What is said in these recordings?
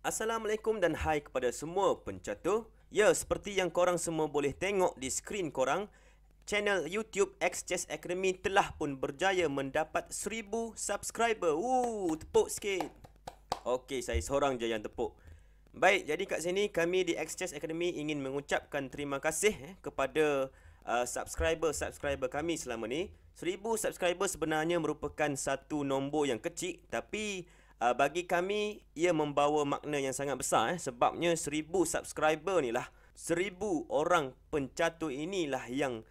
Assalamualaikum dan hai kepada semua pencatuh. Ya, seperti yang korang semua boleh tengok di skrin korang, channel YouTube XJS Academy telah pun berjaya mendapat seribu subscriber. Woo, tepuk sikit. Okey, saya seorang je yang tepuk. Baik, jadi kat sini kami di XJS Academy ingin mengucapkan terima kasih eh, kepada uh, subscriber-subscriber kami selama ni. Seribu subscriber sebenarnya merupakan satu nombor yang kecil tapi uh, bagi kami ia membawa makna yang sangat besar eh sebabnya seribu subscriber ni lah seribu orang pencatur inilah yang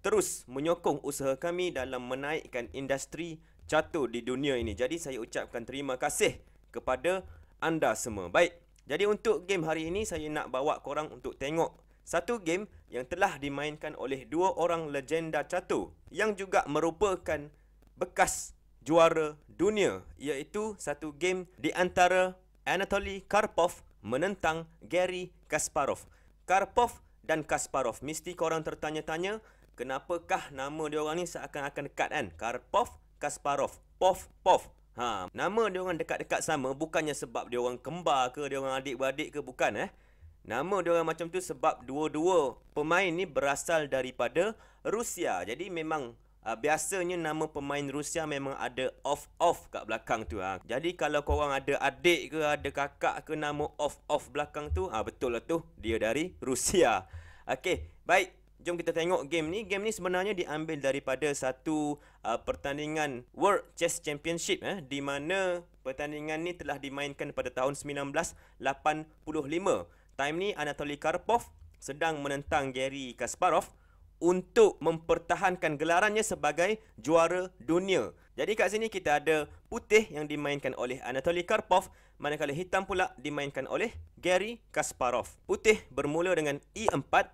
terus menyokong usaha kami dalam menaikkan industri catur di dunia ini. Jadi saya ucapkan terima kasih kepada anda semua. Baik. Jadi untuk game hari ini saya nak bawa korang untuk tengok satu game yang telah dimainkan oleh dua orang legenda catur yang juga merupakan bekas juara dunia iaitu satu game di antara Anatoly Karpov menentang Gary Kasparov. Karpov dan Kasparov mesti korang tertanya-tanya kenapakah nama dia orang ni seakan-akan dekat kan? Karpov, Kasparov, Pov, Pov. Ha, nama dia orang dekat-dekat sama bukannya sebab dia orang kembar ke, dia orang adik-beradik ke bukan eh. Nama dia orang macam tu sebab dua-dua pemain ni berasal daripada Rusia. Jadi memang Ah, biasanya nama pemain Rusia memang ada off-off kat belakang tu. Ha. Jadi kalau korang ada adik ke ada kakak ke nama off-off belakang tu, ha, betul lah tu. Dia dari Rusia. Okey, baik. Jom kita tengok game ni. Game ni sebenarnya diambil daripada satu uh, pertandingan World Chess Championship eh, di mana pertandingan ni telah dimainkan pada tahun 1985. Time ni Anatoly Karpov sedang menentang Gary Kasparov untuk mempertahankan gelarannya sebagai juara dunia. Jadi kat sini kita ada putih yang dimainkan oleh Anatoly Karpov manakala hitam pula dimainkan oleh Gary Kasparov. Putih bermula dengan E4.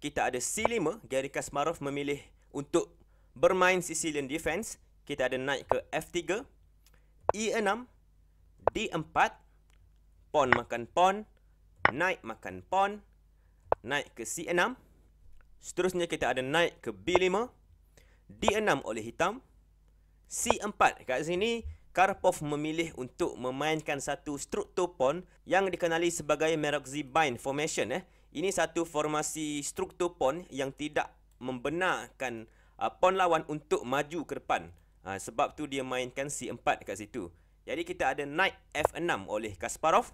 Kita ada C5. Gary Kasparov memilih untuk bermain Sicilian defense. Kita ada naik ke F3. E6. D4. Pawn makan pawn. Naik makan pawn. Naik ke C6. Seterusnya kita ada naik ke B5 D6 oleh hitam C4 kat sini Karpov memilih untuk memainkan satu struktur pawn yang dikenali sebagai Meroxy Bind Formation eh. Ini satu formasi struktur pawn yang tidak membenarkan uh, pawn lawan untuk maju ke depan uh, Sebab tu dia mainkan C4 kat situ Jadi kita ada Knight F6 oleh Kasparov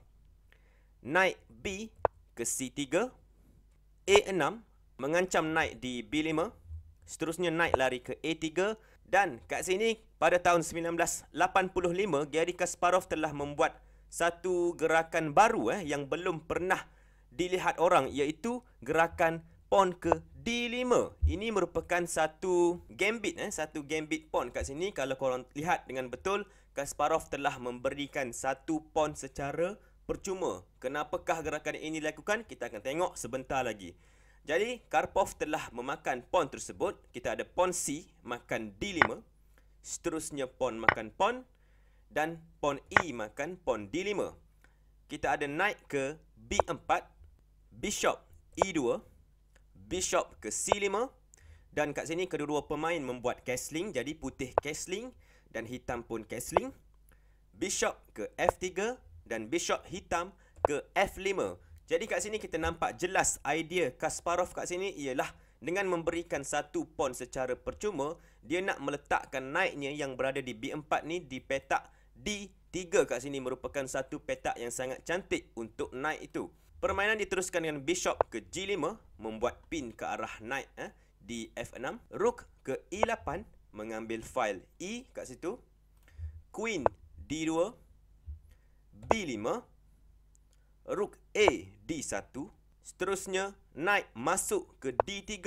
Knight B ke C3 A6 mengancam naik di B5. Seterusnya naik lari ke A3 dan kat sini pada tahun 1985 Garry Kasparov telah membuat satu gerakan baru eh yang belum pernah dilihat orang iaitu gerakan pawn ke D5. Ini merupakan satu gambit eh satu gambit pawn kat sini kalau korang lihat dengan betul Kasparov telah memberikan satu pawn secara percuma. Kenapakah gerakan ini dilakukan? Kita akan tengok sebentar lagi. Jadi Karpov telah memakan pawn tersebut. Kita ada pawn C makan D5. Seterusnya pawn makan pawn dan pawn E makan pawn D5. Kita ada knight ke B4, bishop E2, bishop ke C5 dan kat sini kedua-dua pemain membuat castling jadi putih castling dan hitam pun castling. Bishop ke F3 dan bishop hitam ke F5. Jadi kat sini kita nampak jelas idea Kasparov kat sini ialah dengan memberikan satu pawn secara percuma, dia nak meletakkan naiknya yang berada di B4 ni di petak D3 kat sini merupakan satu petak yang sangat cantik untuk naik itu. Permainan diteruskan dengan bishop ke G5 membuat pin ke arah naik eh, di F6, rook ke E8 mengambil file E kat situ. Queen D2 B5 Rook A D1 Seterusnya Knight masuk ke D3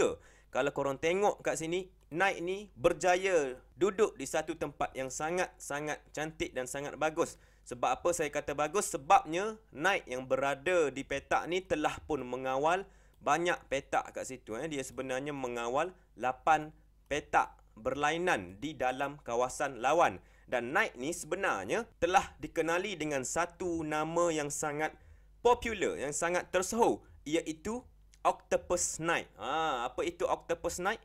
Kalau korang tengok kat sini Knight ni berjaya duduk di satu tempat yang sangat-sangat cantik dan sangat bagus Sebab apa saya kata bagus? Sebabnya Knight yang berada di petak ni telah pun mengawal banyak petak kat situ eh. Dia sebenarnya mengawal 8 petak berlainan di dalam kawasan lawan Dan Knight ni sebenarnya telah dikenali dengan satu nama yang sangat-sangat popular yang sangat tersohor iaitu Octopus Night. Ha, apa itu Octopus Night?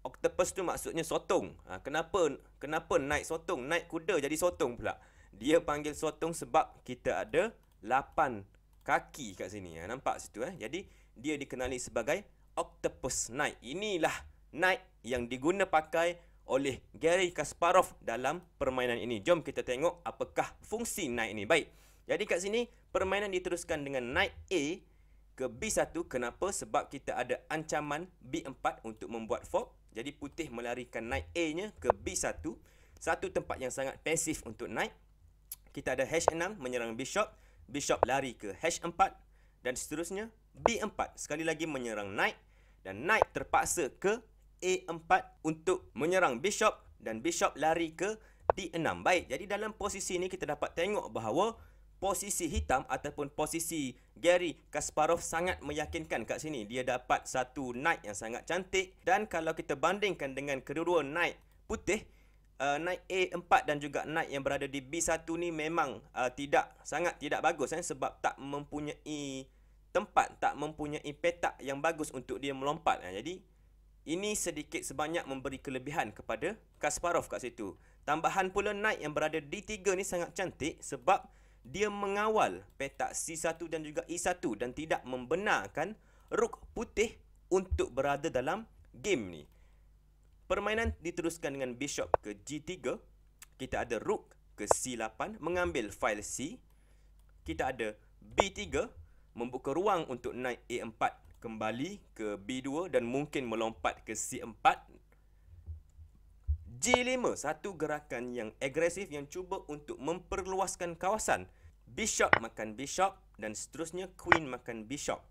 Octopus tu maksudnya sotong. Ha, kenapa kenapa naik sotong? Naik kuda jadi sotong pula. Dia panggil sotong sebab kita ada lapan kaki kat sini. Ha, nampak situ eh. Jadi dia dikenali sebagai Octopus Night. Inilah night yang diguna pakai oleh Gary Kasparov dalam permainan ini. Jom kita tengok apakah fungsi night ini. Baik. Jadi kat sini permainan diteruskan dengan knight A ke B1 kenapa? Sebab kita ada ancaman B4 untuk membuat fork. Jadi putih melarikan knight A-nya ke B1. Satu tempat yang sangat pasif untuk knight. Kita ada H6 menyerang bishop, bishop lari ke H4 dan seterusnya B4 sekali lagi menyerang knight dan knight terpaksa ke A4 untuk menyerang bishop dan bishop lari ke D6. Baik, jadi dalam posisi ini kita dapat tengok bahawa posisi hitam ataupun posisi Gary Kasparov sangat meyakinkan kat sini. Dia dapat satu knight yang sangat cantik dan kalau kita bandingkan dengan kedua knight putih, uh, knight A4 dan juga knight yang berada di B1 ni memang uh, tidak sangat tidak bagus eh, sebab tak mempunyai tempat, tak mempunyai petak yang bagus untuk dia melompat. Eh. Jadi ini sedikit sebanyak memberi kelebihan kepada Kasparov kat situ. Tambahan pula knight yang berada di tiga ni sangat cantik sebab dia mengawal petak C1 dan juga E1 dan tidak membenarkan rook putih untuk berada dalam game ni. Permainan diteruskan dengan bishop ke G3. Kita ada rook ke C8 mengambil file C. Kita ada B3 membuka ruang untuk naik A4 kembali ke B2 dan mungkin melompat ke C4 g 5 satu gerakan yang agresif yang cuba untuk memperluaskan kawasan. Bishop makan bishop dan seterusnya queen makan bishop.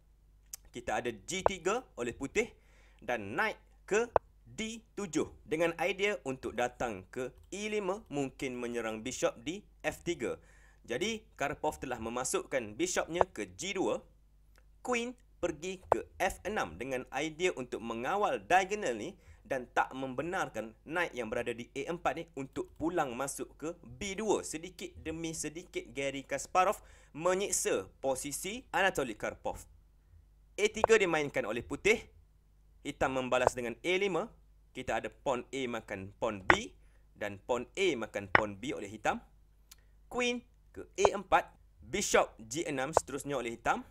Kita ada G3 oleh putih dan naik ke D7 dengan idea untuk datang ke E5 mungkin menyerang bishop di F3. Jadi Karpov telah memasukkan bishopnya ke G2. Queen pergi ke F6 dengan idea untuk mengawal diagonal ni dan tak membenarkan Knight yang berada di A4 ni untuk pulang masuk ke B2. Sedikit demi sedikit Garry Kasparov menyiksa posisi Anatoly Karpov. A3 dimainkan oleh putih. Hitam membalas dengan A5. Kita ada pawn A makan pawn B dan pawn A makan pawn B oleh hitam. Queen ke A4, bishop G6 seterusnya oleh hitam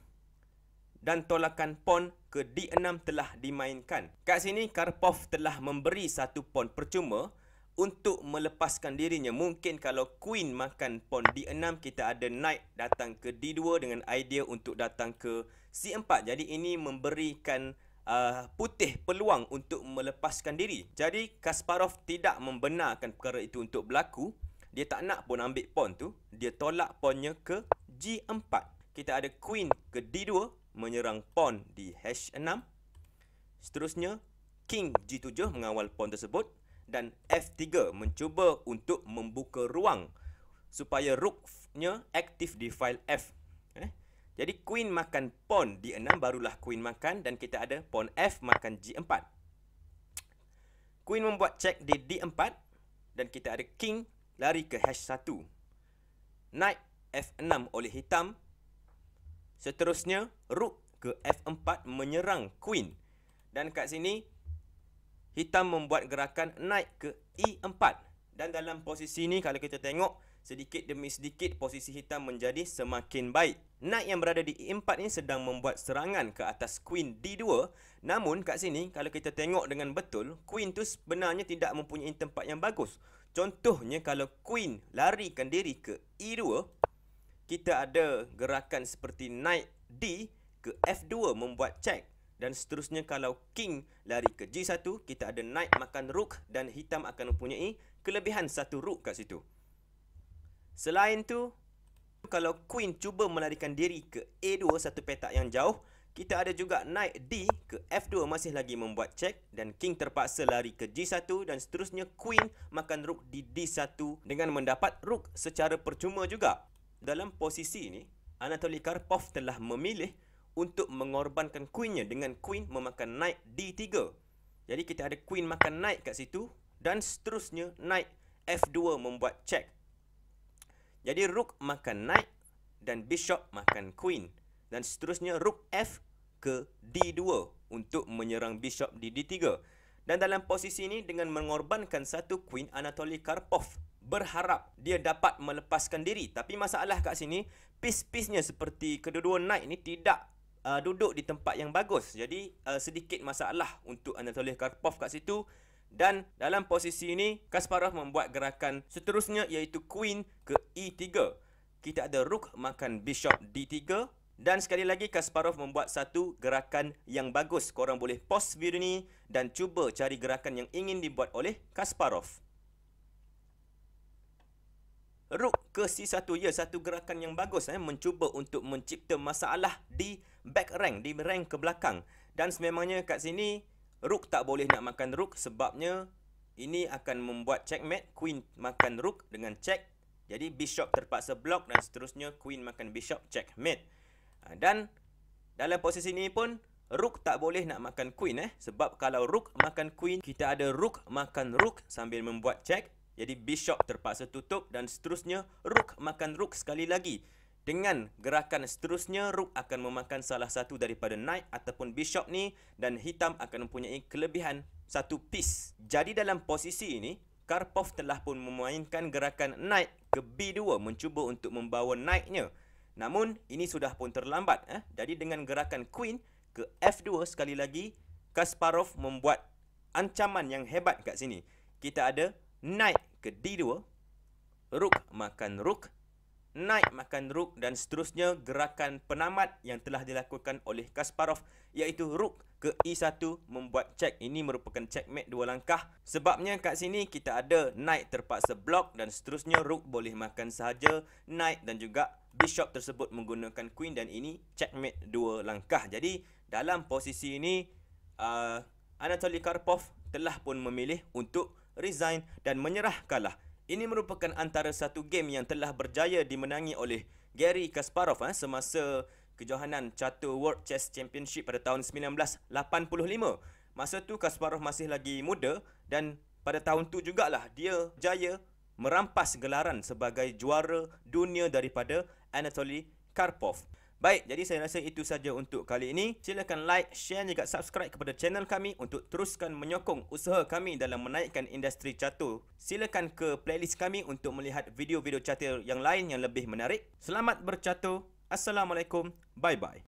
dan tolakan pon ke D6 telah dimainkan. Kat sini Karpov telah memberi satu pon percuma untuk melepaskan dirinya. Mungkin kalau queen makan pon D6 kita ada knight datang ke D2 dengan idea untuk datang ke C4. Jadi ini memberikan uh, putih peluang untuk melepaskan diri. Jadi Kasparov tidak membenarkan perkara itu untuk berlaku. Dia tak nak pun ambil pon tu. Dia tolak ponnya ke G4. Kita ada queen ke D2 menyerang pawn di H6. Seterusnya, King G7 mengawal pawn tersebut dan F3 mencuba untuk membuka ruang supaya rooknya aktif di file F. Eh? Jadi, Queen makan pawn di 6 barulah Queen makan dan kita ada pawn F makan G4. Queen membuat check di D4 dan kita ada King lari ke H1. Knight F6 oleh hitam Seterusnya, rook ke F4 menyerang queen. Dan kat sini, hitam membuat gerakan naik ke E4. Dan dalam posisi ini kalau kita tengok, sedikit demi sedikit posisi hitam menjadi semakin baik. Knight yang berada di E4 ini sedang membuat serangan ke atas queen D2. Namun kat sini, kalau kita tengok dengan betul, queen tu sebenarnya tidak mempunyai tempat yang bagus. Contohnya kalau queen larikan diri ke E2, kita ada gerakan seperti knight D ke F2 membuat check dan seterusnya kalau king lari ke G1 kita ada knight makan rook dan hitam akan mempunyai kelebihan satu rook kat situ. Selain tu kalau queen cuba melarikan diri ke A2 satu petak yang jauh kita ada juga knight D ke F2 masih lagi membuat check dan king terpaksa lari ke G1 dan seterusnya queen makan rook di D1 dengan mendapat rook secara percuma juga. Dalam posisi ini, Anatoly Karpov telah memilih untuk mengorbankan queennya dengan queen memakan knight D3. Jadi kita ada queen makan knight kat situ dan seterusnya knight F2 membuat check. Jadi rook makan knight dan bishop makan queen dan seterusnya rook F ke D2 untuk menyerang bishop di D3. Dan dalam posisi ini dengan mengorbankan satu queen Anatoly Karpov berharap dia dapat melepaskan diri tapi masalah kat sini piece piece seperti kedua-dua knight ni tidak uh, duduk di tempat yang bagus jadi uh, sedikit masalah untuk Anatoly Karpov kat situ dan dalam posisi ini Kasparov membuat gerakan seterusnya iaitu queen ke e3 kita ada rook makan bishop d3 dan sekali lagi Kasparov membuat satu gerakan yang bagus korang boleh pause video ni dan cuba cari gerakan yang ingin dibuat oleh Kasparov Ruk ke C1 Ya, satu gerakan yang bagus eh. Mencuba untuk mencipta masalah di back rank Di rank ke belakang Dan sememangnya kat sini Ruk tak boleh nak makan ruk Sebabnya ini akan membuat checkmate Queen makan ruk dengan check Jadi bishop terpaksa block Dan seterusnya queen makan bishop checkmate ha, Dan dalam posisi ini pun Rook tak boleh nak makan queen eh Sebab kalau rook makan queen Kita ada rook makan rook Sambil membuat check jadi bishop terpaksa tutup dan seterusnya rook makan rook sekali lagi. Dengan gerakan seterusnya rook akan memakan salah satu daripada knight ataupun bishop ni dan hitam akan mempunyai kelebihan satu piece. Jadi dalam posisi ini Karpov telah pun memainkan gerakan knight ke B2 mencuba untuk membawa knightnya. Namun ini sudah pun terlambat eh. Jadi dengan gerakan queen ke F2 sekali lagi Kasparov membuat ancaman yang hebat kat sini. Kita ada Naik ke D2 Rook makan Rook Naik makan Rook Dan seterusnya gerakan penamat yang telah dilakukan oleh Kasparov Iaitu Rook ke E1 membuat check Ini merupakan checkmate dua langkah Sebabnya kat sini kita ada Naik terpaksa blok Dan seterusnya Rook boleh makan sahaja Naik dan juga Bishop tersebut menggunakan Queen Dan ini checkmate dua langkah Jadi dalam posisi ini uh, Anatoly Karpov telah pun memilih untuk resign dan menyerah kalah. Ini merupakan antara satu game yang telah berjaya dimenangi oleh Gary Kasparov eh, semasa kejohanan catur World Chess Championship pada tahun 1985. Masa tu Kasparov masih lagi muda dan pada tahun tu jugalah dia jaya merampas gelaran sebagai juara dunia daripada Anatoly Karpov. Baik, jadi saya rasa itu sahaja untuk kali ini. Silakan like, share juga subscribe kepada channel kami untuk teruskan menyokong usaha kami dalam menaikkan industri catur. Silakan ke playlist kami untuk melihat video-video catur yang lain yang lebih menarik. Selamat bercatur. Assalamualaikum. Bye-bye.